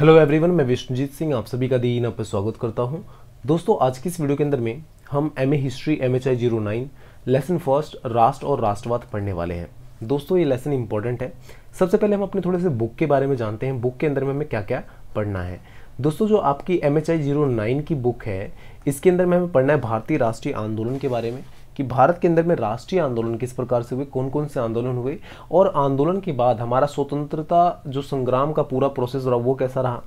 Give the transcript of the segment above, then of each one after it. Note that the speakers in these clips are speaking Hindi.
हेलो एवरीवन मैं विष्णुजीत सिंह आप सभी का दी इन पर स्वागत करता हूं दोस्तों आज की इस वीडियो के अंदर में हम M A history M H I zero nine lesson first राष्ट्र और राष्ट्रवाद पढ़ने वाले हैं दोस्तों ये लेसन इंपॉर्टेंट है सबसे पहले हम अपने थोड़े से बुक के बारे में जानते हैं बुक के अंदर में हमें क्या क्या पढ़ना है दोस्तों जो आपकी M H I zero nine की बुक है इसके अंदर में हमें पढ़ना है भारतीय राष्ट्रीय आंदोलन के बारे में कि भारत के अंदर में राष्ट्रीय आंदोलन किस प्रकार से हुए कौन कौन से आंदोलन हुए और आंदोलन के बाद हमारा स्वतंत्रता जो संग्राम का पूरा प्रोसेस रहा वो कैसा रहा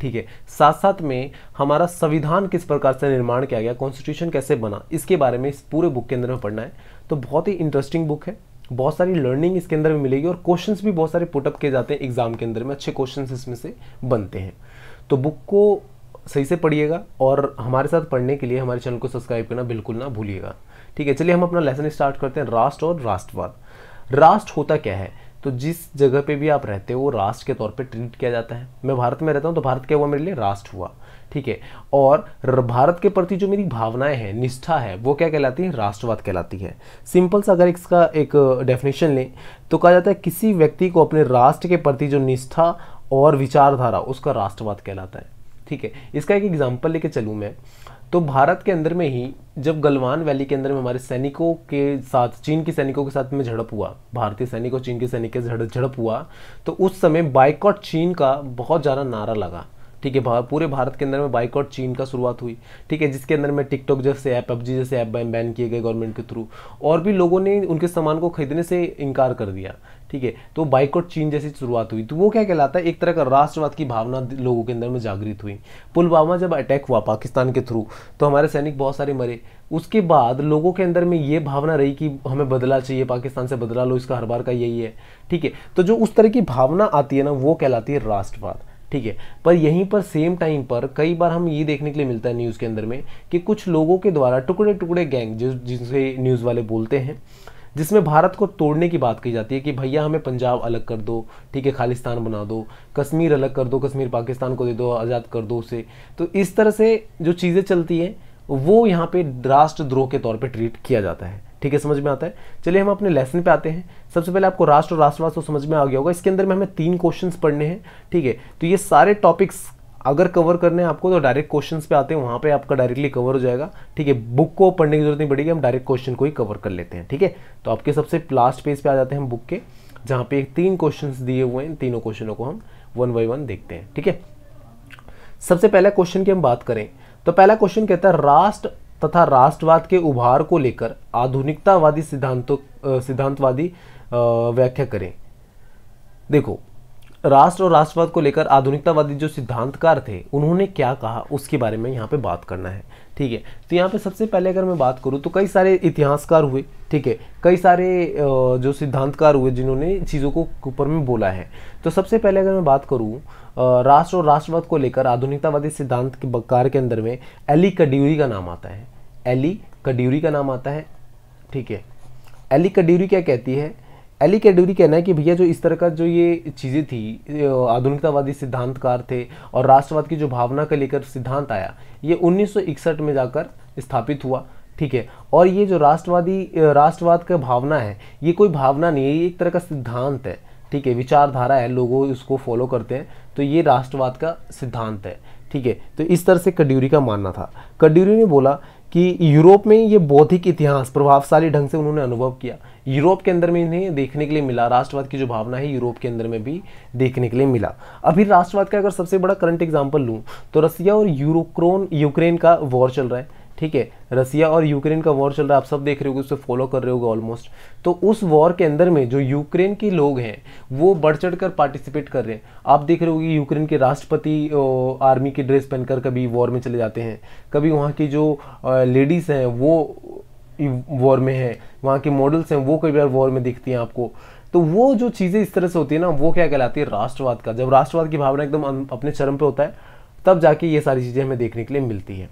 ठीक है साथ साथ में हमारा संविधान किस प्रकार से निर्माण किया गया कॉन्स्टिट्यूशन कैसे बना इसके बारे में इस पूरे बुक के अंदर में पढ़ना है तो बहुत ही इंटरेस्टिंग बुक है बहुत सारी लर्निंग इसके अंदर में मिलेगी और क्वेश्चंस भी बहुत सारे पुटअप किए जाते हैं एग्जाम के अंदर में अच्छे क्वेश्चंस इसमें से बनते हैं तो बुक को सही से पढ़िएगा और हमारे साथ पढ़ने के लिए हमारे चैनल को सब्सक्राइब करना बिल्कुल ना भूलिएगा ठीक है चलिए हम अपना लेसन स्टार्ट करते हैं राष्ट्र और राष्ट्रवाद राष्ट्र होता क्या है तो जिस जगह पे भी आप रहते हो राष्ट्र के तौर पे ट्रीट किया जाता है मैं भारत में रहता हूँ तो भारत क्या हुआ मेरे लिए राष्ट्र हुआ ठीक है और भारत के प्रति जो मेरी भावनाएं हैं निष्ठा है वो क्या कहलाती है राष्ट्रवाद कहलाती है सिंपल सा अगर इसका एक डेफिनेशन लें तो कहा जाता है किसी व्यक्ति को अपने राष्ट्र के प्रति जो निष्ठा और विचारधारा उसका राष्ट्रवाद कहलाता है ठीक है इसका एक एग्जाम्पल लेके चलूँ मैं तो भारत के अंदर में ही जब गलवान वैली के अंदर में हमारे सैनिकों के साथ चीन के सैनिकों के साथ में झड़प हुआ भारतीय सैनिकों चीन के सैनिक के झड़प हुआ तो उस समय बाइकॉट चीन का बहुत ज़्यादा नारा लगा ठीक है पूरे भारत के अंदर में बाइकआउट चीन का शुरुआत हुई ठीक है जिसके अंदर में टिकटॉक जैसे ऐप पबजी जैसे ऐप बैन किए गए गवर्नमेंट के थ्रू और भी लोगों ने उनके सामान को खरीदने से इनकार कर दिया ठीक है तो बाइकआउट चीन जैसी शुरुआत हुई तो वो क्या कहलाता है एक तरह का राष्ट्रवाद की भावना लोगों के अंदर में जागृत हुई पुलवामा जब अटैक हुआ पाकिस्तान के थ्रू तो हमारे सैनिक बहुत सारे मरे उसके बाद लोगों के अंदर में ये भावना रही कि हमें बदला चाहिए पाकिस्तान से बदला लो इसका हर बार का यही है ठीक है तो जो उस तरह की भावना आती है ना वो कहलाती है राष्ट्रवाद ठीक है पर यहीं पर सेम टाइम पर कई बार हम ये देखने के लिए मिलता है न्यूज़ के अंदर में कि कुछ लोगों के द्वारा टुकड़े टुकड़े गैंग जिस जिसे न्यूज़ वाले बोलते हैं जिसमें भारत को तोड़ने की बात की जाती है कि भैया हमें पंजाब अलग कर दो ठीक है खालिस्तान बना दो कश्मीर अलग कर दो कश्मीर पाकिस्तान को दे दो आज़ाद कर दो उसे तो इस तरह से जो चीज़ें चलती हैं वो यहाँ पे राष्ट्रद्रोह के तौर पे ट्रीट किया जाता है ठीक है समझ में आता है चलिए हम अपने लेसन पे आते हैं सबसे पहले आपको राष्ट्र और राष्ट्रवाद तो समझ में आ गया होगा इसके अंदर में हमें तीन क्वेश्चंस पढ़ने हैं ठीक है तो ये सारे टॉपिक्स अगर कवर करने हैं आपको तो डायरेक्ट क्वेश्चंस पे आते हैं वहाँ पे आपका डायरेक्टली कवर हो जाएगा ठीक है बुक को पढ़ने की जरूरत नहीं पड़ेगी हम डायरेक्ट क्वेश्चन को ही कवर कर लेते हैं ठीक है तो आपके सबसे लास्ट पेज पे आ जाते हैं हम बुक के जहाँ पे तीन क्वेश्चन दिए हुए हैं तीनों क्वेश्चनों को हम वन बाई वन देखते हैं ठीक है सबसे पहला क्वेश्चन की हम बात करें तो पहला क्वेश्चन कहता है राष्ट्र तथा राष्ट्रवाद के उभार को लेकर आधुनिकतावादी सिद्धांतों सिद्धांतवादी व्याख्या करें देखो राष्ट्र और राष्ट्रवाद को लेकर आधुनिकतावादी जो सिद्धांतकार थे उन्होंने क्या कहा उसके बारे में यहाँ पे बात करना है ठीक है तो यहाँ पे सबसे पहले अगर मैं बात करूँ तो कई सारे इतिहासकार हुए ठीक है कई सारे जो सिद्धांतकार हुए जिन्होंने चीज़ों को ऊपर में बोला है तो सबसे पहले अगर मैं बात करूँ राष्ट्र और राष्ट्रवाद को लेकर आधुनिकतावादी सिद्धांत के बकार के अंदर में एली कड्यूरी का नाम आता है एली कड्यूरी का नाम आता है ठीक है एली कड्यूरी क्या कहती है एली कैडूरी कहना है कि भैया जो इस तरह का जो ये चीज़ें थी आधुनिकतावादी सिद्धांतकार थे और राष्ट्रवाद की जो भावना का लेकर सिद्धांत आया ये 1961 में जाकर स्थापित हुआ ठीक है और ये जो राष्ट्रवादी राष्ट्रवाद का भावना है ये कोई भावना नहीं है ये एक तरह का सिद्धांत है ठीक है विचारधारा है लोगों इसको फॉलो करते हैं तो ये राष्ट्रवाद का सिद्धांत है ठीक है तो इस तरह से कड्यूरी का मानना था कड्यूरी ने बोला कि यूरोप में ये बौद्धिक इतिहास प्रभावशाली ढंग से उन्होंने अनुभव किया यूरोप के अंदर में इन्हें देखने के लिए मिला राष्ट्रवाद की जो भावना है यूरोप के अंदर में भी देखने के लिए मिला अभी राष्ट्रवाद का अगर सबसे बड़ा करंट एग्जाम्पल लूँ तो रसिया और यूरोक्रोन यूक्रेन का वॉर चल रहा है ठीक है रसिया और यूक्रेन का वॉर चल रहा है आप सब देख रहे हो उससे फॉलो कर रहे हो ऑलमोस्ट तो उस वॉर के अंदर में जो यूक्रेन के लोग हैं वो बढ़ चढ़ कर पार्टिसिपेट कर रहे हैं आप देख रहे हो कि यूक्रेन के राष्ट्रपति आर्मी की ड्रेस पहनकर कभी वॉर में चले जाते हैं कभी वहाँ की जो लेडीज़ हैं वो वॉर में है वहाँ के मॉडल्स हैं वो कई बार वॉर में दिखती हैं आपको तो वो जो चीज़ें इस तरह से होती है ना वो क्या कहलाती है राष्ट्रवाद का जब राष्ट्रवाद की भावना एकदम अपने चरम पे होता है तब जाके ये सारी चीज़ें हमें देखने के लिए मिलती है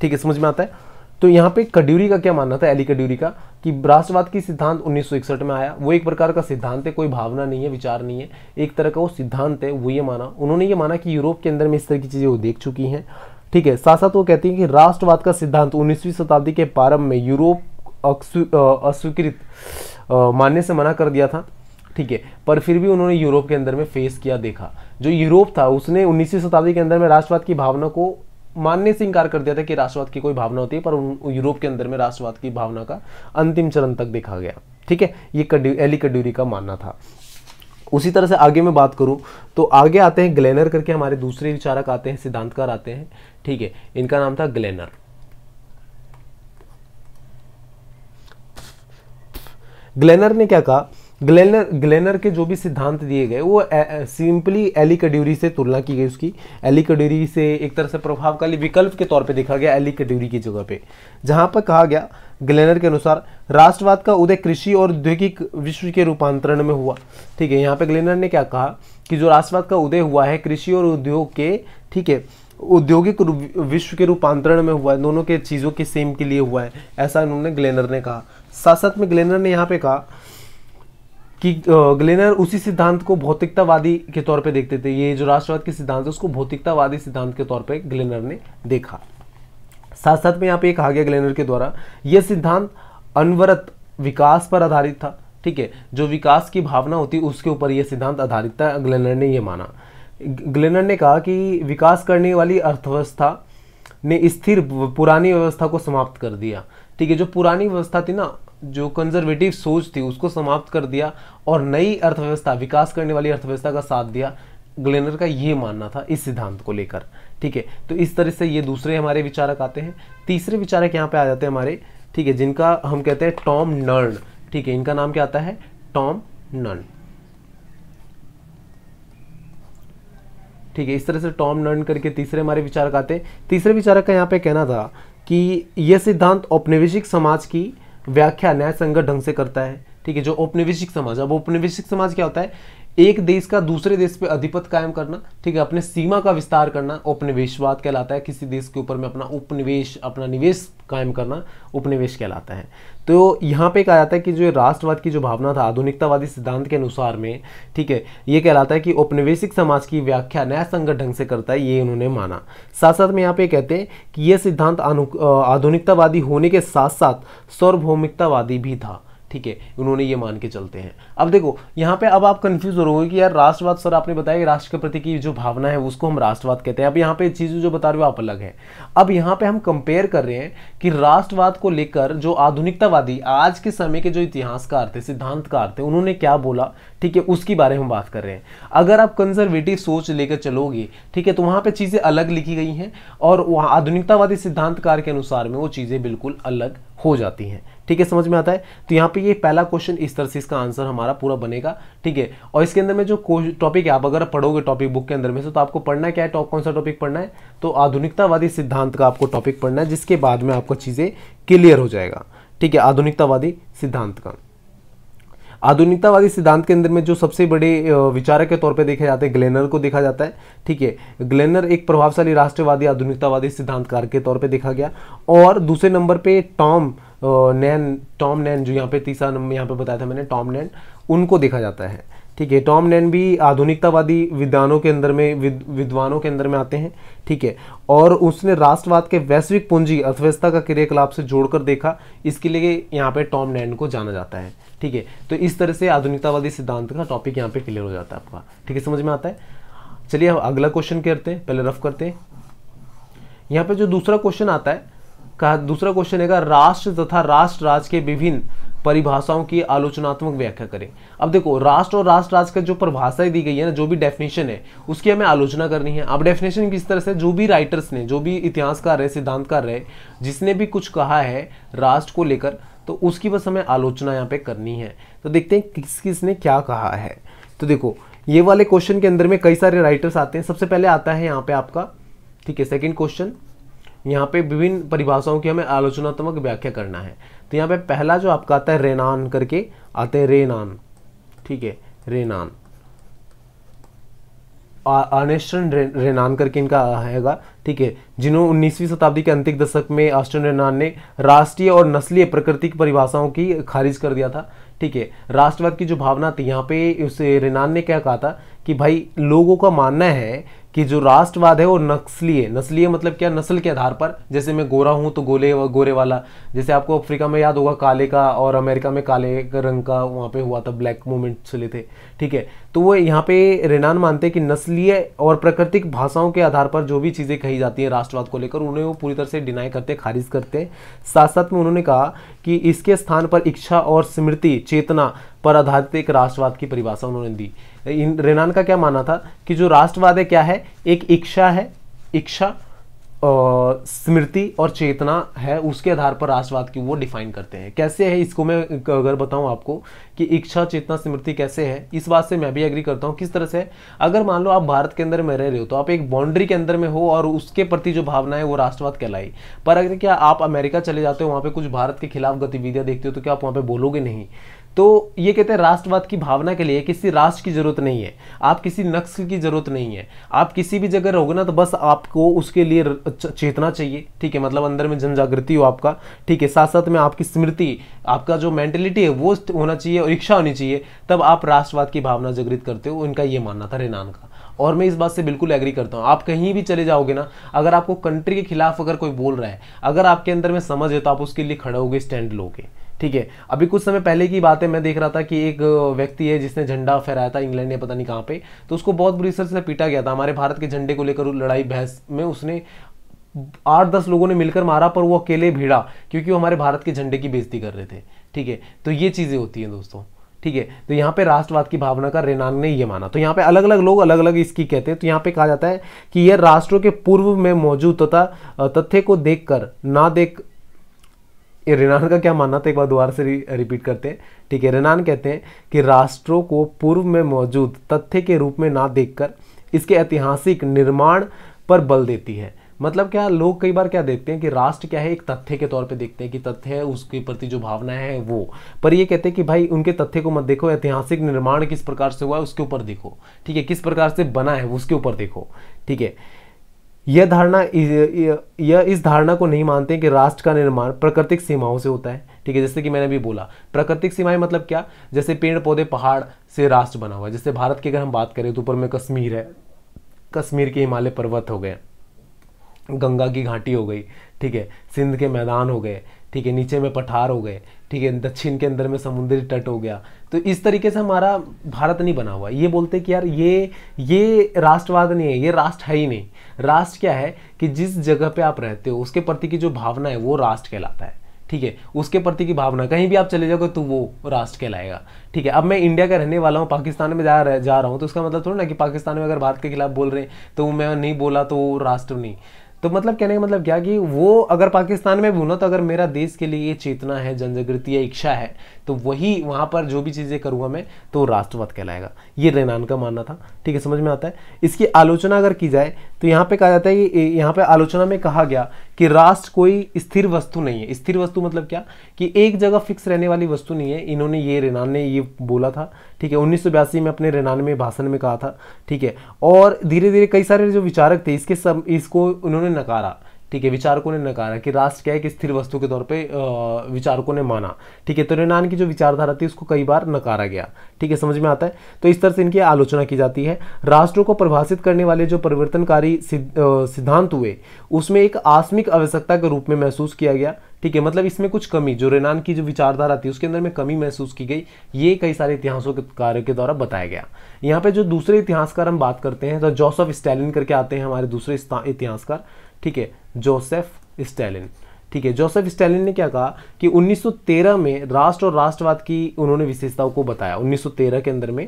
ठीक है समझ में आता है तो यहाँ पे कड्यूरी का क्या मानना था एली कड्यूरी का कि राष्ट्रवाद की सिद्धांत 1961 में आया वो एक प्रकार का सिद्धांत है कोई भावना नहीं है विचार नहीं है एक तरह का वो सिद्धांत है वो ये माना उन्होंने ये माना कि यूरोप के अंदर में इस तरह की चीज़ें वो देख चुकी हैं ठीक है साथ साथ वो कहती हैं कि राष्ट्रवाद का सिद्धांत उन्नीसवीं शताब्दी के प्रारंभ में यूरोप अस्वीकृत मानने से मना कर दिया था ठीक है पर फिर भी उन्होंने यूरोप के अंदर में फेस किया देखा जो यूरोप था उसने उन्नीसवीं शताब्दी के अंदर में राष्ट्रवाद की भावना को मानने से इंकार कर दिया था कि राष्ट्रवाद की कोई भावना होती है पर यूरोप के अंदर में राष्ट्रवाद की भावना का अंतिम चरण तक देखा गया ठीक है ये एली कड्यूरी का मानना था उसी तरह से आगे मैं बात करूं तो आगे आते हैं ग्लेनर करके हमारे दूसरे विचारक आते हैं सिद्धांतकार आते हैं ठीक है इनका नाम था ग्लेनर ग्लेनर ने क्या कहा ग्लेनर ग्लेनर के जो भी सिद्धांत दिए गए वो सिंपली एलिकड्यूरी से तुलना की गई उसकी एली कड्यूरी से एक तरह से प्रभावकारी विकल्प के तौर पे देखा गया एली कड्यूरी की जगह पे जहाँ पर कहा गया ग्लेनर के अनुसार राष्ट्रवाद का उदय कृषि और औद्योगिक विश्व के रूपांतरण में हुआ ठीक है यहाँ पर ग्लेनर ने क्या कहा कि जो राष्ट्रवाद का उदय हुआ है कृषि और उद्योग के ठीक है औद्योगिक विश्व के रूपांतरण में हुआ है दोनों के चीज़ों के सेम के लिए हुआ है ऐसा उन्होंने ग्लेनर ने कहा साथ साथ में ग्लेनर ने यहाँ पे कहा कि ग्लेनर उसी सिद्धांत को भौतिकतावादी के तौर पे देखते थे ये जो राष्ट्रवाद के सिद्धांत है उसको भौतिकतावादी सिद्धांत के तौर पे ग्लेनर ने देखा साथ साथ में यहाँ पे आ गया ग्लेनर के द्वारा यह सिद्धांत अनवरत विकास पर आधारित था ठीक है जो विकास की भावना होती उसके ऊपर यह सिद्धांत आधारित था ग्लेनर ने यह माना ग्लेनर ने कहा कि विकास करने वाली अर्थव्यवस्था ने स्थिर पुरानी व्यवस्था को समाप्त कर दिया ठीक है जो पुरानी व्यवस्था थी ना जो कंजर्वेटिव सोच थी उसको समाप्त कर दिया और नई अर्थव्यवस्था विकास करने वाली अर्थव्यवस्था का साथ दिया ग्लेनर का ये मानना था इस सिद्धांत को लेकर ठीक है तो इस तरह से ये दूसरे हमारे विचारक आते हैं तीसरे विचारक यहाँ पे आ जाते हैं हमारे ठीक है जिनका हम कहते हैं टॉम नर्न ठीक है इनका नाम क्या आता है टॉम नर्न ठीक है इस तरह से टॉम नर्न करके तीसरे हमारे विचारक आते हैं तीसरे विचारक का यहाँ पे कहना था कि यह सिद्धांत औपनिवेशिक समाज की व्याख्या न्याय संगत ढंग से करता है ठीक है जो औपनिवेशिक समाज अब औपनिवेशिक समाज क्या होता है एक देश का दूसरे देश पे अधिपत्य कायम करना ठीक है अपने सीमा का विस्तार करना उपनिवेशवाद कहलाता है किसी देश के ऊपर में अपना उपनिवेश अपना निवेश कायम करना उपनिवेश कहलाता है तो यहाँ पे कहा जाता है कि जो राष्ट्रवाद की जो भावना था आधुनिकतावादी सिद्धांत के अनुसार में ठीक है ये कहलाता है कि औपनिवेशिक समाज की व्याख्या नया संगत ढंग से करता है ये उन्होंने माना साथ साथ में यहाँ पे कहते हैं कि यह सिद्धांत आधुनिकतावादी होने के साथ साथ सार्वभौमिकतावादी भी था ठीक है उन्होंने ये मान के चलते हैं अब देखो यहाँ पे अब आप कंफ्यूज हो रहे कि यार राष्ट्रवाद सर आपने बताया कि राष्ट्र के प्रति की जो भावना है उसको हम राष्ट्रवाद कहते हैं अब यहाँ पे चीज़ जो बता रहे हो आप अलग है अब यहाँ पे हम कंपेयर कर रहे हैं कि राष्ट्रवाद को लेकर जो आधुनिकतावादी आज के समय के जो इतिहासकार थे सिद्धांतकार थे उन्होंने क्या बोला ठीक है उसके बारे में बात कर रहे हैं अगर आप कंजर्वेटिव सोच लेकर चलोगे ठीक है तो वहाँ पर चीज़ें अलग लिखी गई हैं और वहाँ आधुनिकतावादी सिद्धांतकार के अनुसार में वो चीज़ें बिल्कुल अलग हो जाती हैं ठीक है समझ में आता है तो यहाँ पे ये पहला क्वेश्चन इस तरह से इसका आंसर हमारा पूरा बनेगा ठीक है और इसके अंदर में जो टॉपिक है आप अगर पढ़ोगे टॉपिक बुक के अंदर में से तो आपको पढ़ना है क्या है टॉप कौन सा टॉपिक पढ़ना है तो आधुनिकतावादी सिद्धांत का आपको टॉपिक पढ़ना है जिसके बाद में आपको चीज़ें क्लियर हो जाएगा ठीक है आधुनिकतावादी सिद्धांत का आधुनिकतावादी सिद्धांत के अंदर में जो सबसे बड़े विचारक के तौर पर देखे जाते हैं ग्लेनर को देखा जाता है ठीक है ग्लेनर एक प्रभावशाली राष्ट्रवादी आधुनिकतावादी सिद्धांतकार के तौर पर देखा गया और दूसरे नंबर पर टॉम नैन टॉम नैन जो यहाँ पे तीसरा नंबर यहाँ पे बताया था मैंने टॉम नैन उनको देखा जाता है ठीक है टॉम नैन भी आधुनिकतावादी विद्वानों के अंदर में विद, विद्वानों के अंदर में आते हैं ठीक है और उसने राष्ट्रवाद के वैश्विक पूंजी अर्थव्यवस्था का क्रियाकलाप से जोड़कर देखा इसके लिए यहाँ पे टॉम नैन को जाना जाता है ठीक है तो इस तरह से आधुनिकतावादी सिद्धांत का टॉपिक यहाँ पे क्लियर हो जाता है आपका ठीक है समझ में आता है चलिए अब अगला क्वेश्चन करते हैं पहले रफ करते हैं यहाँ पे जो दूसरा क्वेश्चन आता है कहा दूसरा क्वेश्चन है राष्ट्र तथा राष्ट्र राज के विभिन्न परिभाषाओं की आलोचनात्मक व्याख्या करें अब देखो राष्ट्र और राष्ट्र राज का जो परिभाषाएं दी गई है ना जो भी डेफिनेशन है उसकी हमें आलोचना करनी है अब डेफिनेशन किस तरह से जो भी राइटर्स ने जो भी इतिहासकार है सिद्धांतकार रहे जिसने भी कुछ कहा है राष्ट्र को लेकर तो उसकी बस हमें आलोचना यहाँ पे करनी है तो देखते हैं किस किस ने क्या कहा है तो देखो ये वाले क्वेश्चन के अंदर में कई सारे राइटर्स आते हैं सबसे पहले आता है यहाँ पे आपका ठीक है सेकेंड क्वेश्चन यहाँ पे विभिन्न परिभाषाओं की हमें आलोचनात्मक व्याख्या करना है तो यहाँ पे पहला जो आपका आता है रेनान करके आते हैं रेनान ठीक है रेनान आर्नेस्टन रेनान करके इनका आएगा ठीक है जिन्होंने उन्नीसवीं शताब्दी के अंतिम दशक में आस्टन रेनान ने राष्ट्रीय और नस्लीय प्रकृतिक परिभाषाओं की खारिज कर दिया था ठीक है राष्ट्रवाद की जो भावना थी यहाँ पे उस रेनान ने क्या कहा था कि भाई लोगों का मानना है कि जो राष्ट्रवाद है वो नस्लीय नस्लीय मतलब क्या नस्ल के आधार पर जैसे मैं गोरा हूँ तो गोले वा, गोरे वाला जैसे आपको अफ्रीका में याद होगा काले का और अमेरिका में काले का रंग का वहाँ पे हुआ था ब्लैक मूवमेंट चले थे ठीक है तो वो यहाँ पे रेनान मानते हैं कि नस्लीय और प्राकृतिक भाषाओं के आधार पर जो भी चीज़ें कही जाती हैं राष्ट्रवाद को लेकर उन्हें वो पूरी तरह से डिनाई करते खारिज करते हैं साथ साथ में उन्होंने कहा कि इसके स्थान पर इच्छा और स्मृति चेतना पर आधारित एक राष्ट्रवाद की परिभाषा उन्होंने दी रेनान का क्या माना था कि जो राष्ट्रवाद है क्या है एक इच्छा है इच्छा स्मृति और चेतना है उसके आधार पर राष्ट्रवाद की वो डिफाइन करते हैं कैसे है इसको मैं अगर बताऊं आपको कि इच्छा चेतना स्मृति कैसे है इस बात से मैं भी एग्री करता हूं किस तरह से अगर मान लो आप भारत के अंदर में रह रहे हो तो आप एक बाउंड्री के अंदर में हो और उसके प्रति जो भावना है वो राष्ट्रवाद कहलाई पर अगर क्या आप अमेरिका चले जाते हो वहाँ पर कुछ भारत के खिलाफ गतिविधियाँ देखते हो तो क्या आप वहाँ पर बोलोगे नहीं तो ये कहते हैं राष्ट्रवाद की भावना के लिए किसी राष्ट्र की ज़रूरत नहीं है आप किसी नक्सल की ज़रूरत नहीं है आप किसी भी जगह रहोगे ना तो बस आपको उसके लिए चेतना चाहिए ठीक है मतलब अंदर में जन जागृति हो आपका ठीक है साथ साथ में आपकी स्मृति आपका जो मेंटेलिटी है वो होना चाहिए और इच्छा होनी चाहिए तब आप राष्ट्रवाद की भावना जागृत करते हो इनका ये मानना था रेनान का और मैं इस बात से बिल्कुल एग्री करता हूँ आप कहीं भी चले जाओगे ना अगर आपको कंट्री के खिलाफ अगर कोई बोल रहा है अगर आपके अंदर में समझ है तो आप उसके लिए खड़े होगे स्टैंड लोगे ठीक है अभी कुछ समय पहले की बात है मैं देख रहा था कि एक व्यक्ति है जिसने झंडा फहराया था इंग्लैंड ने पता नहीं कहाँ पे तो उसको बहुत बुरी सर से पीटा गया था हमारे भारत के झंडे को लेकर लड़ाई बहस में उसने आठ दस लोगों ने मिलकर मारा पर वो अकेले भिड़ा क्योंकि वो हमारे भारत के झंडे की बेइज्जती कर रहे थे ठीक है तो ये चीज़ें होती हैं दोस्तों ठीक है तो यहाँ पे राष्ट्रवाद की भावना का रेनांग ने ये माना तो यहाँ पे अलग अलग लोग अलग अलग इसकी कहते हैं तो यहाँ पे कहा जाता है कि यह राष्ट्रों के पूर्व में मौजूद तथा तथ्य को देखकर ना देख ये रेनान का क्या मानना था एक बार दोबारा से रि, रिपीट करते हैं ठीक है रेनान कहते हैं कि राष्ट्रों को पूर्व में मौजूद तथ्य के रूप में ना देखकर इसके ऐतिहासिक निर्माण पर बल देती है मतलब क्या लोग कई बार क्या देखते हैं कि राष्ट्र क्या है एक तथ्य के तौर पे देखते हैं कि तथ्य है उसके प्रति जो भावना है वो पर ये कहते हैं कि भाई उनके तथ्य को मत देखो ऐतिहासिक निर्माण किस प्रकार से हुआ है उसके ऊपर देखो ठीक है किस प्रकार से बना है उसके ऊपर देखो ठीक है यह धारणा यह इस धारणा को नहीं मानते कि राष्ट्र का निर्माण प्राकृतिक सीमाओं से होता है ठीक है जैसे कि मैंने अभी बोला प्राकृतिक सीमाएं मतलब क्या जैसे पेड़ पौधे पहाड़ से राष्ट्र बना हुआ जैसे भारत की अगर हम बात करें तो ऊपर में कश्मीर है कश्मीर के हिमालय पर्वत हो गए गंगा की घाटी हो गई ठीक है सिंध के मैदान हो गए ठीक है नीचे में पठार हो गए ठीक है दक्षिण के अंदर में समुद्री तट हो गया तो इस तरीके से हमारा भारत नहीं बना हुआ ये बोलते कि यार ये ये राष्ट्रवाद नहीं है ये राष्ट्र है ही नहीं राष्ट्र क्या है कि जिस जगह पे आप रहते हो उसके प्रति की जो भावना है वो राष्ट्र कहलाता है ठीक है उसके प्रति की भावना कहीं भी आप चले जाओगे तो वो राष्ट्र कहलाएगा ठीक है अब मैं इंडिया का रहने वाला हूँ पाकिस्तान में जा रह, जा रहा हूँ तो उसका मतलब थोड़ा ना कि पाकिस्तान में अगर भारत के खिलाफ बोल रहे हैं तो मैं नहीं बोला तो राष्ट्र नहीं तो मतलब कहने का मतलब क्या कि वो अगर पाकिस्तान में भी हूँ तो अगर मेरा देश के लिए ये चेतना है जनजागृति इच्छा है तो वही वहाँ पर जो भी चीज़ें करूँगा मैं तो राष्ट्रवाद कहलाएगा ये रेनान का मानना था ठीक है समझ में आता है इसकी आलोचना अगर की जाए तो यहाँ पे कहा जाता है कि यहाँ पे आलोचना में कहा गया कि राष्ट्र कोई स्थिर वस्तु नहीं है स्थिर वस्तु मतलब क्या कि एक जगह फिक्स रहने वाली वस्तु नहीं है इन्होंने ये रेनान ने ये बोला था ठीक है उन्नीस में अपने रेनान में भाषण में कहा था ठीक है और धीरे धीरे कई सारे जो विचारक थे इसके सब इसको उन्होंने नकारा ठीक है विचारकों ने नकारा कि राष्ट्र क्या है कि स्थिर वस्तु के तौर पे विचारकों ने माना ठीक है तो रेनान की जो विचारधारा थी उसको कई बार नकारा गया ठीक है समझ में आता है तो इस तरह से इनकी आलोचना की जाती है राष्ट्रों को प्रभाषित करने वाले जो परिवर्तनकारी सिद्धांत हुए उसमें एक आस्मिक आवश्यकता के रूप में महसूस किया गया ठीक है मतलब इसमें कुछ कमी जो रेनान की जो विचारधारा थी उसके अंदर में कमी महसूस की गई ये कई सारे इतिहासों के कार्यों के द्वारा बताया गया यहाँ पे जो दूसरे इतिहासकार हम बात करते हैं तो जोसफ स्टैलिन करके आते हैं हमारे दूसरे इतिहासकार ठीक है जोसेफ स्टैलिन ठीक है जोसेफ स्टैलिन ने क्या कहा कि 1913 में राष्ट्र और राष्ट्रवाद की उन्होंने विशेषताओं को बताया 1913 के अंदर में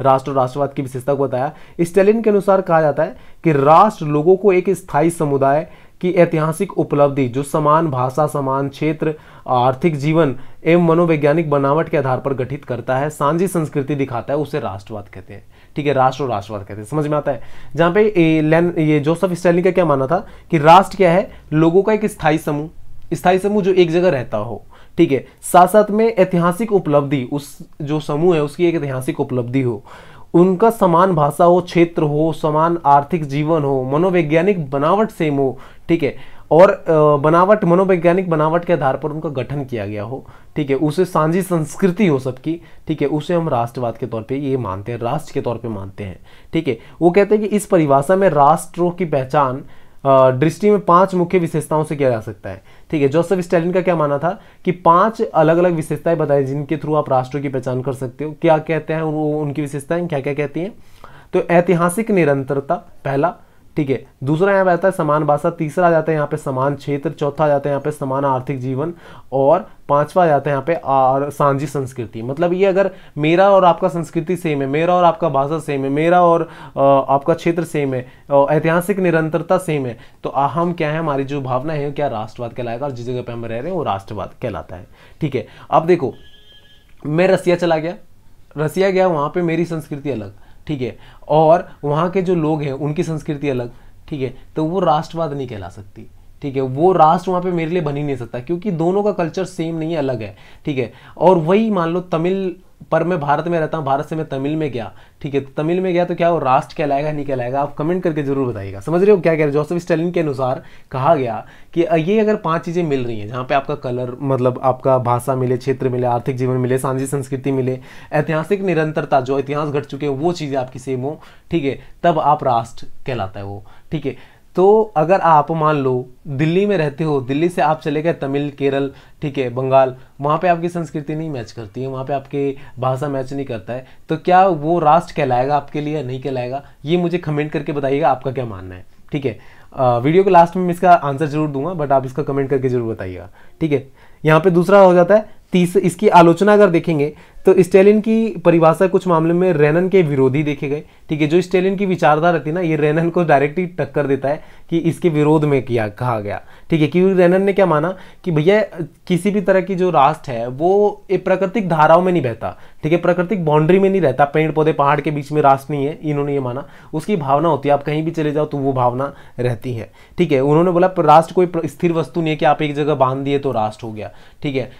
राष्ट्र और राष्ट्रवाद की विशेषता को बताया स्टैलिन के अनुसार कहा जाता है कि राष्ट्र लोगों को एक स्थायी समुदाय की ऐतिहासिक उपलब्धि जो समान भाषा समान क्षेत्र आर्थिक जीवन एवं मनोवैज्ञानिक बनावट के आधार पर गठित करता है सांझी संस्कृति दिखाता है उसे राष्ट्रवाद कहते हैं ठीक है राष्ट्र और राष्ट्रवाद कहते हैं समझ में आता है जहां पे ये जोसफ स्टैलिन का क्या मानना था कि राष्ट्र क्या है लोगों का एक स्थायी समूह स्थायी समूह जो एक जगह रहता हो ठीक है साथ साथ में ऐतिहासिक उपलब्धि उस जो समूह है उसकी एक ऐतिहासिक उपलब्धि हो उनका समान भाषा हो क्षेत्र हो समान आर्थिक जीवन हो मनोवैज्ञानिक बनावट सेम हो ठीक है और बनावट मनोवैज्ञानिक बनावट के आधार पर उनका गठन किया गया हो ठीक है उसे सांझी संस्कृति हो सबकी ठीक है उसे हम राष्ट्रवाद के तौर पे ये मानते हैं राष्ट्र के तौर पे मानते हैं ठीक है वो कहते हैं कि इस परिभाषा में राष्ट्रों की पहचान दृष्टि में पांच मुख्य विशेषताओं से किया जा सकता है ठीक है जोसेफ स्टैलिन का क्या माना था कि पांच अलग अलग विशेषताएं बताएं जिनके थ्रू आप राष्ट्रों की पहचान कर सकते हो क्या कहते हैं वो उनकी विशेषताएं क्या क्या कहती हैं तो ऐतिहासिक निरंतरता पहला ठीक है दूसरा यहाँ पे आता है समान भाषा तीसरा आ जाता है यहाँ पे समान क्षेत्र चौथा आ जाता है यहाँ पे समान आर्थिक जीवन और पांचवा आ जाता है यहाँ पे आर सांझी संस्कृति मतलब ये अगर मेरा और आपका संस्कृति सेम है मेरा और आपका भाषा सेम है मेरा और आपका क्षेत्र सेम है ऐतिहासिक निरंतरता सेम है तो हम क्या है हमारी जो भावना है क्या राष्ट्रवाद कहलाएगा और जिस जगह पर हम रह रहे हैं वो राष्ट्रवाद कहलाता है ठीक है अब देखो मैं रसिया चला गया रसिया गया वहाँ पर मेरी संस्कृति अलग ठीक है और वहाँ के जो लोग हैं उनकी संस्कृति अलग ठीक है तो वो राष्ट्रवाद नहीं कहला सकती ठीक है वो राष्ट्र वहाँ पे मेरे लिए बन ही नहीं सकता क्योंकि दोनों का कल्चर सेम नहीं है अलग है ठीक है और वही मान लो तमिल पर मैं भारत में रहता हूँ भारत से मैं तमिल में गया ठीक है तमिल में गया तो क्या वो राष्ट्र कहलाएगा नहीं कहलाएगा आप कमेंट करके जरूर बताइएगा समझ रहे हो क्या कह रहे जोसेफ स्टेलिन के अनुसार कहा गया कि ये अगर पांच चीज़ें मिल रही हैं जहाँ पे आपका कलर मतलब आपका भाषा मिले क्षेत्र मिले आर्थिक जीवन मिले सांझी संस्कृति मिले ऐतिहासिक निरंतरता जो इतिहास घट चुके हैं वो चीज़ें आपकी सेम हो ठीक है तब आप राष्ट्र कहलाता है वो ठीक है तो अगर आप मान लो दिल्ली में रहते हो दिल्ली से आप चले गए तमिल केरल ठीक है बंगाल वहाँ पे आपकी संस्कृति नहीं मैच करती है वहाँ पे आपके भाषा मैच नहीं करता है तो क्या वो राष्ट्र कहलाएगा आपके लिए नहीं कहलाएगा ये मुझे कमेंट करके बताइएगा आपका क्या मानना है ठीक है वीडियो के लास्ट में मैं इसका आंसर जरूर दूंगा बट आप इसका कमेंट करके जरूर बताइएगा ठीक है यहाँ पे दूसरा हो जाता है तीस इसकी आलोचना अगर देखेंगे तो स्टेलिन की परिभाषा कुछ मामले में रेनन के विरोधी देखे गए ठीक है जो स्टेलिन की विचारधारा थी ना ये रेनन को डायरेक्टली टक्कर देता है कि इसके विरोध में किया कहा गया ठीक है क्योंकि रेनन ने क्या माना कि भैया किसी भी तरह की जो राष्ट्र है वो ये प्राकृतिक धाराओं में नहीं बहता ठीक है प्राकृतिक बाउंड्री में नहीं रहता पेड़ पौधे पहाड़ के बीच में राष्ट्र नहीं है इन्होंने ये माना उसकी भावना होती है आप कहीं भी चले जाओ तो वो भावना रहती है ठीक है उन्होंने बोला राष्ट्र कोई स्थिर वस्तु नहीं है कि आप एक जगह बांध दिए तो राष्ट्र हो गया ठीक है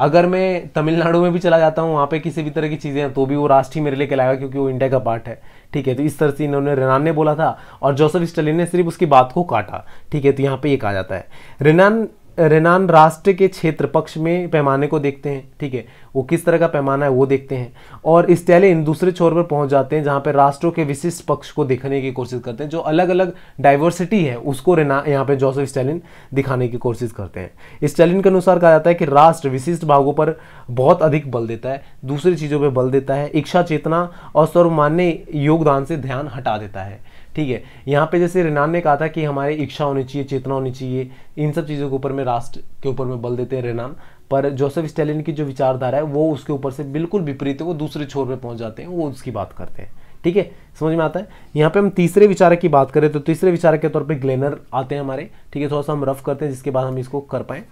अगर मैं तमिलनाडु में भी चला जाता हूँ वहाँ पे किसी भी तरह की चीज़ें हैं तो भी वो राष्ट्र मेरे लिए कहलाएगा क्योंकि वो इंडिया का पार्ट है ठीक है तो इस तरह से इन्होंने रेनान ने बोला था और जोसेफ स्टलिन ने सिर्फ उसकी बात को काटा ठीक है तो यहाँ पे एक आ जाता है रेनान रेनान राष्ट्र के क्षेत्र पक्ष में पैमाने को देखते हैं ठीक है वो किस तरह का पैमाना है वो देखते हैं और स्टैलिन दूसरे छोर पर पहुंच जाते हैं जहाँ पर राष्ट्रों के विशिष्ट पक्ष को देखने की कोशिश करते हैं जो अलग अलग डाइवर्सिटी है उसको रेना यहाँ पे जोसेफ स्टैलिन दिखाने की कोशिश करते हैं स्टैलिन के अनुसार कहा जाता है कि राष्ट्र विशिष्ट भागों पर बहुत अधिक बल देता है दूसरी चीज़ों पर बल देता है इच्छा चेतना और सर्वमान्य योगदान से ध्यान हटा देता है ठीक है यहाँ पे जैसे रेनान ने कहा था कि हमारे इच्छा होनी चाहिए चेतना होनी चाहिए इन सब चीज़ों के ऊपर में राष्ट्र के ऊपर में बल देते हैं रेनान पर जोसेफ स्टेलिन की जो विचारधारा है वो उसके ऊपर से बिल्कुल विपरीत है वो दूसरे छोर पर पहुंच जाते हैं वो उसकी बात करते हैं ठीक है समझ में आता है यहाँ पे हम तीसरे विचारक की बात करें तो तीसरे विचारक के तौर पे ग्लेनर आते हैं हमारे ठीक है थोड़ा सा हम रफ करते हैं जिसके बाद हम इसको कर पाए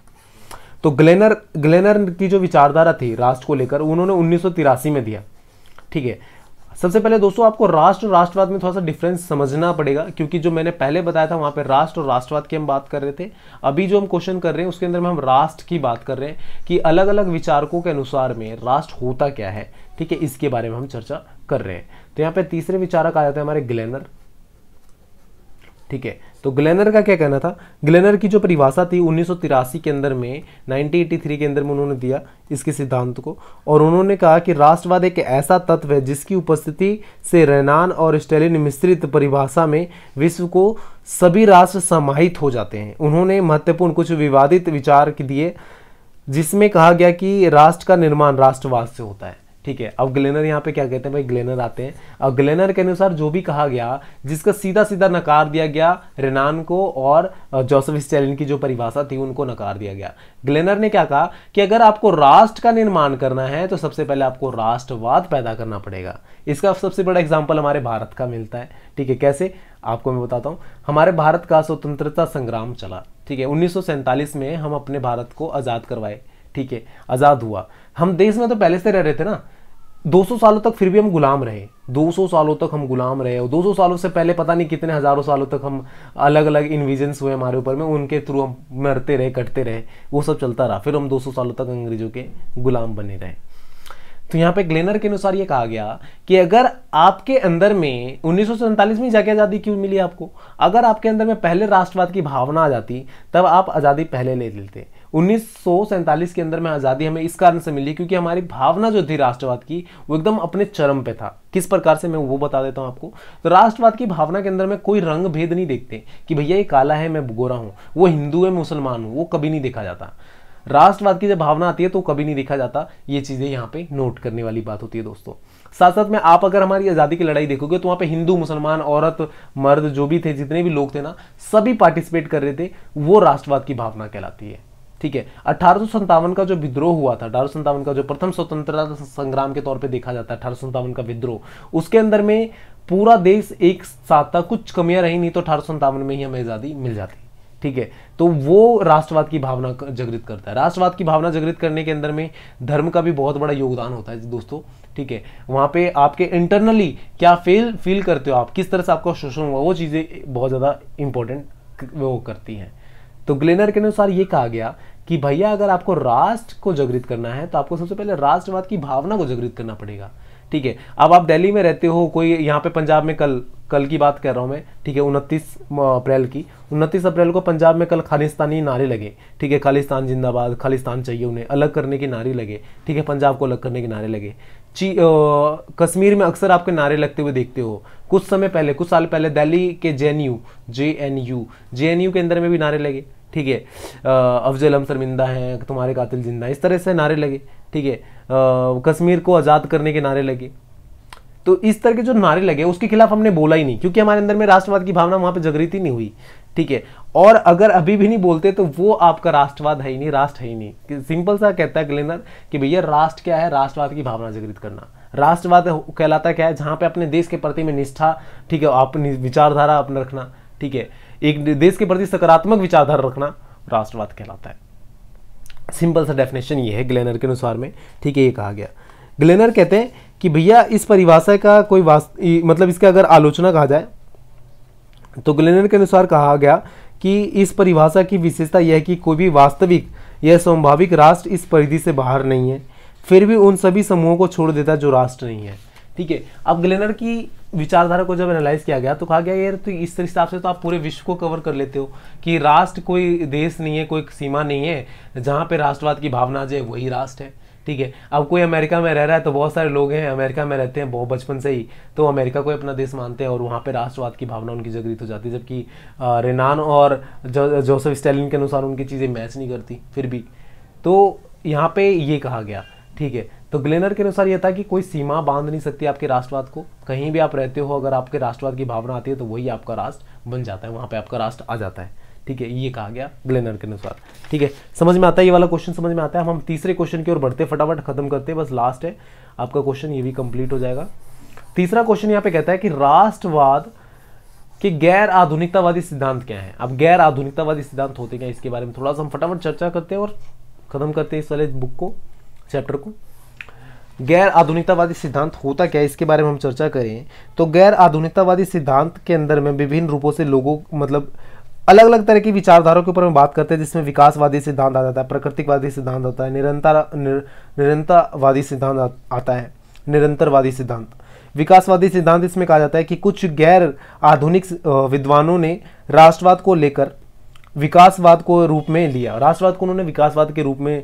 तो ग्लेनर ग्लेनर की जो विचारधारा थी राष्ट्र को लेकर उन्होंने उन्नीस में दिया ठीक है सबसे पहले दोस्तों आपको राष्ट्र और राष्ट्रवाद में थोड़ा सा डिफरेंस समझना पड़ेगा क्योंकि जो मैंने पहले बताया था वहां पे राष्ट्र और राष्ट्रवाद की हम बात कर रहे थे अभी जो हम क्वेश्चन कर रहे हैं उसके अंदर में हम राष्ट्र की बात कर रहे हैं कि अलग अलग विचारकों के अनुसार में राष्ट्र होता क्या है ठीक है इसके बारे में हम चर्चा कर रहे हैं तो यहाँ पे तीसरे विचारक आ जाते हैं हमारे ग्लैनर ठीक है तो ग्लेनर का क्या कहना था ग्लेनर की जो परिभाषा थी उन्नीस के अंदर में 1983 के अंदर में उन्होंने दिया इसके सिद्धांत को और उन्होंने कहा कि राष्ट्रवाद एक ऐसा तत्व है जिसकी उपस्थिति से रैनान और स्टेलिन मिश्रित परिभाषा में विश्व को सभी राष्ट्र समाहित हो जाते हैं उन्होंने महत्वपूर्ण कुछ विवादित विचार दिए जिसमें कहा गया कि राष्ट्र का निर्माण राष्ट्रवाद से होता है ठीक है अब ग्लेनर यहाँ पे क्या कहते हैं भाई ग्लेनर आते हैं अब ग्लेनर के अनुसार जो भी कहा गया जिसका सीधा सीधा नकार दिया गया रेनान को और जोसेफ स्टेलिन की जो परिभाषा थी उनको नकार दिया गया ग्लेनर ने क्या कहा कि अगर आपको राष्ट्र का निर्माण करना है तो सबसे पहले आपको राष्ट्रवाद पैदा करना पड़ेगा इसका सबसे बड़ा एग्जाम्पल हमारे भारत का मिलता है ठीक है कैसे आपको मैं बताता हूँ हमारे भारत का स्वतंत्रता संग्राम चला ठीक है उन्नीस में हम अपने भारत को आज़ाद करवाए ठीक है आज़ाद हुआ हम देश में तो पहले से रह रहे थे ना 200 सालों तक फिर भी हम गुलाम रहे 200 सालों तक हम गुलाम रहे और 200 सालों से पहले पता नहीं कितने हज़ारों सालों तक हम अलग अलग इन्विजन्स हुए हमारे ऊपर में उनके थ्रू हम मरते रहे कटते रहे वो सब चलता रहा फिर हम 200 सालों तक अंग्रेज़ों के गुलाम बने रहे तो यहाँ पे ग्लेनर के अनुसार ये कहा गया कि अगर आपके अंदर में उन्नीस में जाके आज़ादी क्यों मिली आपको अगर आपके अंदर में पहले राष्ट्रवाद की भावना आ जाती तब आप आज़ादी पहले ले लेते उन्नीस के अंदर में आज़ादी हमें इस कारण से मिली क्योंकि हमारी भावना जो थी राष्ट्रवाद की वो एकदम अपने चरम पे था किस प्रकार से मैं वो बता देता हूँ आपको तो राष्ट्रवाद की भावना के अंदर में कोई रंग भेद नहीं देखते कि भैया ये काला है मैं गोरा हूँ वो हिंदू है मुसलमान हूँ वो कभी नहीं देखा जाता राष्ट्रवाद की जब भावना आती है तो कभी नहीं देखा जाता ये चीज़ें यहाँ पे नोट करने वाली बात होती है दोस्तों साथ साथ में आप अगर हमारी आज़ादी की लड़ाई देखोगे तो वहाँ पे हिंदू मुसलमान औरत मर्द जो भी थे जितने भी लोग थे ना सभी पार्टिसिपेट कर रहे थे वो राष्ट्रवाद की भावना कहलाती है ठीक है अठारह का जो विद्रोह हुआ था अठारह का जो प्रथम स्वतंत्रता संग्राम के तौर पे देखा जाता है अठारह का विद्रोह उसके अंदर में पूरा देश एक साथ था कुछ कमियां रही नहीं तो अठारह में ही हमें आज़ादी मिल जाती ठीक है तो वो राष्ट्रवाद की भावना जागृत करता है राष्ट्रवाद की भावना जागृत करने के अंदर में धर्म का भी बहुत बड़ा योगदान होता है दोस्तों ठीक है वहां पे आपके इंटरनली क्या फील फील करते हो आप किस तरह से आपका शोषण हुआ वो चीज़ें बहुत ज़्यादा इंपॉर्टेंट वो करती हैं तो ग्लेनर के अनुसार ये कहा गया कि भैया अगर आपको राष्ट्र को जागृत करना है तो आपको सबसे पहले राष्ट्रवाद की भावना को जागृत करना पड़ेगा ठीक है अब आप दिल्ली में रहते हो कोई यहाँ पे पंजाब में कल कल की बात कर रहा हूँ मैं ठीक है उनतीस अप्रैल की उनतीस अप्रैल को पंजाब में कल खालिस्तानी नारे लगे ठीक है खालिस्तान जिंदाबाद खालिस्तान चाहिए उन्हें अलग करने के नारे लगे ठीक है पंजाब को अलग करने के नारे लगे ची आ, कश्मीर में अक्सर आपके नारे लगते हुए देखते हो कुछ समय पहले कुछ साल पहले दिल्ली के J N U J N U J N U के अंदर में भी नारे लगे ठीक है अफजल हम शर्मिंदा हैं तुम्हारे कातिल जिंदा इस तरह से नारे लगे ठीक है कश्मीर को आज़ाद करने के नारे लगे तो इस तरह के जो नारे लगे उसके खिलाफ हमने बोला ही नहीं क्योंकि हमारे अंदर में राष्ट्रवाद की भावना वहाँ पर जगृति नहीं हुई ठीक है और अगर अभी भी नहीं बोलते तो वो आपका राष्ट्रवाद है ही नहीं राष्ट्र है ही नहीं सिंपल सा कहता है ग्लेनर कि भैया राष्ट्र क्या है राष्ट्रवाद की भावना जागृत करना राष्ट्रवाद कहलाता क्या है जहाँ पे अपने देश के प्रति में निष्ठा ठीक है अपनी विचारधारा अपना रखना ठीक है एक देश के प्रति सकारात्मक विचारधारा रखना राष्ट्रवाद कहलाता है सिंपल सा डेफिनेशन ये है ग्लेनर के अनुसार में ठीक है ये कहा गया ग्लेनर कहते हैं कि भैया इस परिभाषा का कोई मतलब इसका अगर आलोचना कहा जाए तो ग्लेनर के अनुसार कहा गया कि इस परिभाषा की विशेषता यह है कि कोई भी वास्तविक या संभाविक राष्ट्र इस परिधि से बाहर नहीं है फिर भी उन सभी समूहों को छोड़ देता जो राष्ट्र नहीं है ठीक है अब ग्लेनर की विचारधारा को जब एनालाइज किया गया तो कहा गया यार तो इस हिसाब से तो आप पूरे विश्व को कवर कर लेते हो कि राष्ट्र कोई देश नहीं है कोई सीमा नहीं है जहाँ पे राष्ट्रवाद की भावना जो है वही राष्ट्र है ठीक है अब कोई अमेरिका में रह रहा है तो बहुत सारे लोग हैं अमेरिका में रहते हैं बहुत बचपन से ही तो अमेरिका को अपना देश मानते हैं और वहाँ पे राष्ट्रवाद की भावना उनकी जगृत हो जाती है जबकि रेनान और जोसेफ स्टैलिन के अनुसार उनकी चीज़ें मैच नहीं करती फिर भी तो यहाँ पे ये कहा गया ठीक है तो ग्लेनर के अनुसार यह था कि कोई सीमा बांध नहीं सकती आपके राष्ट्रवाद को कहीं भी आप रहते हो अगर आपके राष्ट्रवाद की भावना आती है तो वही आपका राष्ट्र बन जाता है वहां पर आपका राष्ट्र आ जाता है ठीक है ये कहा गया ग्लेनर के अनुसार ठीक है समझ में आता है ये वाला क्वेश्चन समझ में आता है हम तीसरे क्वेश्चन की ओर बढ़ते फटाफट खत्म करते हैं बस लास्ट है आपका क्वेश्चन ये भी कंप्लीट हो जाएगा तीसरा क्वेश्चन यहाँ पे कहता है कि राष्ट्रवाद कि गैर आधुनिकतावादी सिद्धांत क्या है अब गैर आधुनिकतावादी सिद्धांत होते क्या इसके बारे में थोड़ा सा हम फटाफट चर्चा करते हैं और खत्म करते हैं इस वाले बुक को चैप्टर को गैर आधुनिकतावादी सिद्धांत होता क्या है इसके बारे में हम चर्चा करें तो गैर आधुनिकतावादी सिद्धांत के अंदर में विभिन्न रूपों से लोगों मतलब अलग अलग तरह की विचारधाराओं के ऊपर हम बात करते हैं जिसमें विकासवादी सिद्धांत आ जाता है प्राकृतिकवादी सिद्धांत आता है निरंतर निरंतरवादी सिद्धांत आता है निरंतरवादी सिद्धांत विकासवादी सिद्धांत इसमें कहा जाता है कि कुछ गैर आधुनिक विद्वानों ने राष्ट्रवाद को लेकर विकासवाद को रूप में लिया राष्ट्रवाद को उन्होंने विकासवाद के रूप में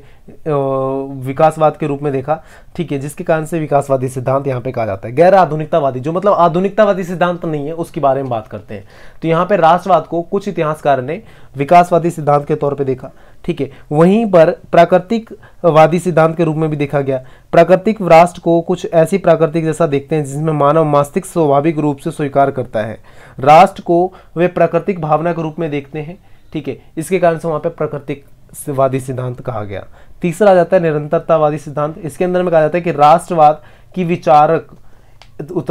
विकासवाद के रूप में देखा ठीक है जिसके कारण से विकासवादी सिद्धांत यहाँ पे कहा जाता है गैर आधुनिकतावादी जो मतलब आधुनिकतावादी सिद्धांत नहीं है उसके बारे में बात करते हैं तो यहाँ पे राष्ट्रवाद को कुछ इतिहासकार ने विकासवादी सिद्धांत के तौर पर देखा ठीक है वहीं पर प्राकृतिक वादी सिद्धांत के रूप में भी देखा गया प्राकृतिक राष्ट्र को कुछ ऐसी प्राकृतिक जैसा देखते हैं जिसमें मानव मस्तिष्क स्वाभाविक रूप से स्वीकार करता है राष्ट्र को वे प्राकृतिक भावना के रूप में देखते हैं ठीक है इसके कारण से वहाँ पर प्राकृतिक वादी सिद्धांत कहा गया तीसरा आ जाता है निरंतरतावादी सिद्धांत इसके अंदर में कहा जाता है कि राष्ट्रवाद की विचारक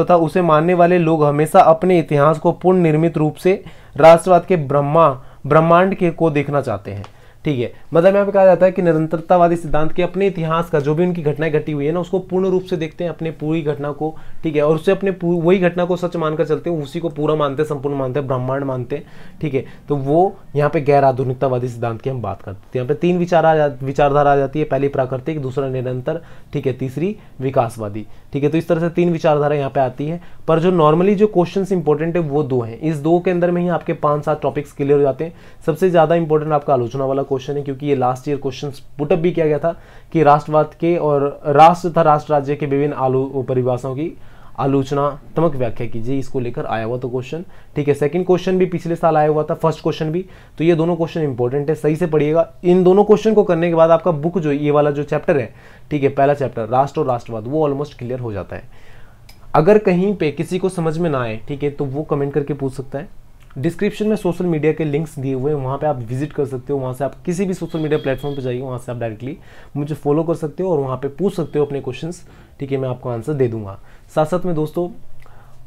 तथा उसे मानने वाले लोग हमेशा अपने इतिहास को पूर्ण निर्मित रूप से राष्ट्रवाद के ब्रह्मा ब्रह्मांड के को देखना चाहते हैं ठीक है मतलब यहाँ पे कहा जाता है कि निरंतरतावादी सिद्धांत के अपने इतिहास का जो भी उनकी घटनाएं घटी हुई है ना उसको पूर्ण रूप से देखते हैं अपने पूरी घटना को ठीक है और उससे अपने वही घटना को सच मानकर चलते हैं उसी को पूरा मानते हैं संपूर्ण मानते हैं ब्रह्मांड मानते हैं ठीक है तो वो यहाँ पे गैर आधुनिकतावादी सिद्धांत की हम बात करते हैं तो यहाँ पे तीन विचार आ जा विचारधारा आ जाती है पहली प्राकृतिक दूसरा निरंतर ठीक है तीसरी विकासवादी ठीक है तो इस तरह से तीन विचारधारा यहाँ पे आती है पर जो नॉर्मली जो क्वेश्चन इंपॉर्टेंट है वो दो हैं इस दो के अंदर में ही आपके पाँच सात टॉपिक्स क्लियर हो जाते हैं सबसे ज़्यादा इंपॉर्टेंट आपका आलोचना वाला क्वेश्चन है क्योंकि ये लास्ट ईयर क्वेश्चन पुटअप भी किया गया था कि राष्ट्रवाद के और राष्ट्र तथा राष्ट्र राज्य के विभिन्न आलू परिभाषाओं की आलोचनात्मक व्याख्या कीजिए इसको लेकर आया हुआ तो क्वेश्चन ठीक है सेकंड क्वेश्चन भी पिछले साल आया हुआ था फर्स्ट क्वेश्चन भी तो ये दोनों क्वेश्चन इंपॉर्टेंट है सही से पढ़िएगा इन दोनों क्वेश्चन को करने के बाद आपका बुक जो ये वाला जो चैप्टर है ठीक है पहला चैप्टर राष्ट्र और राष्ट्रवाद वो ऑलमोस्ट क्लियर हो जाता है अगर कहीं पे किसी को समझ में ना आए ठीक है तो वो कमेंट करके पूछ सकता है डिस्क्रिप्शन में सोशल मीडिया के लिंक्स दिए हुए हैं वहाँ पे आप विजिट कर सकते हो वहाँ से आप किसी भी सोशल मीडिया प्लेटफॉर्म पे जाइए वहाँ से आप डायरेक्टली मुझे फॉलो कर सकते हो और वहाँ पे पूछ सकते हो अपने क्वेश्चंस ठीक है मैं आपको आंसर दे दूंगा साथ साथ में दोस्तों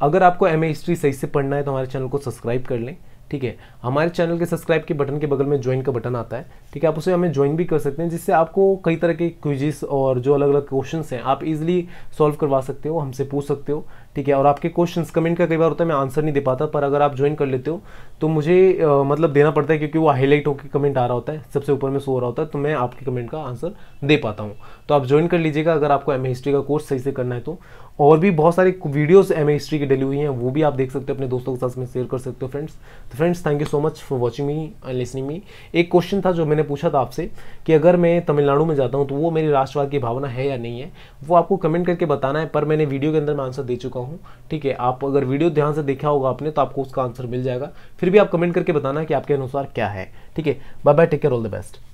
अगर आपको एम हिस्ट्री सही से पढ़ना है तो हमारे चैनल को सब्सक्राइब कर लें ठीक है हमारे चैनल के सब्सक्राइब के बटन के बगल में ज्वाइन का बटन आता है ठीक है आप उसे हमें ज्वाइन भी कर सकते हैं जिससे आपको कई तरह के क्विजेस और जो अलग अलग क्वेश्चंस हैं आप इजीली सॉल्व करवा सकते हो हमसे पूछ सकते हो ठीक है और आपके क्वेश्चंस कमेंट का कई बार होता है मैं आंसर नहीं दे पाता पर अगर आप ज्वाइन कर लेते हो तो मुझे आ, मतलब देना पड़ता है क्योंकि वो हाईलाइट होकर कमेंट आ रहा होता है सबसे ऊपर में सो रहा होता है तो मैं आपके कमेंट का आंसर दे पाता हूँ तो आप ज्वाइन कर लीजिएगा अगर आपको एम हिस्ट्री का कोर्स सही से करना है तो और भी बहुत सारे वीडियोज़ एम हिस्ट्री की डली हुई हैं वो भी आप देख सकते हो अपने दोस्तों के साथ में शेयर कर सकते हो फ्रेंड्स तो friends thank you so much for watching me and listening me एक क्वेश्चन था जो मैंने पूछा था आपसे कि अगर मैं तमिलनाडु में जाता हूँ तो वो मेरी राष्ट्रवाद की भावना है या नहीं है वो आपको कमेंट करके बताना है पर मैंने वीडियो के अंदर मैं आंसर दे चुका हूँ हूँ ठीक है आप अगर वीडियो ध्यान से देखा होगा आपने तो आपको उसका आंसर मिल जाएगा फिर भी आप कमेंट करके बताना कि आपके अनुसार क्या है ठीक है bye bye take care all the best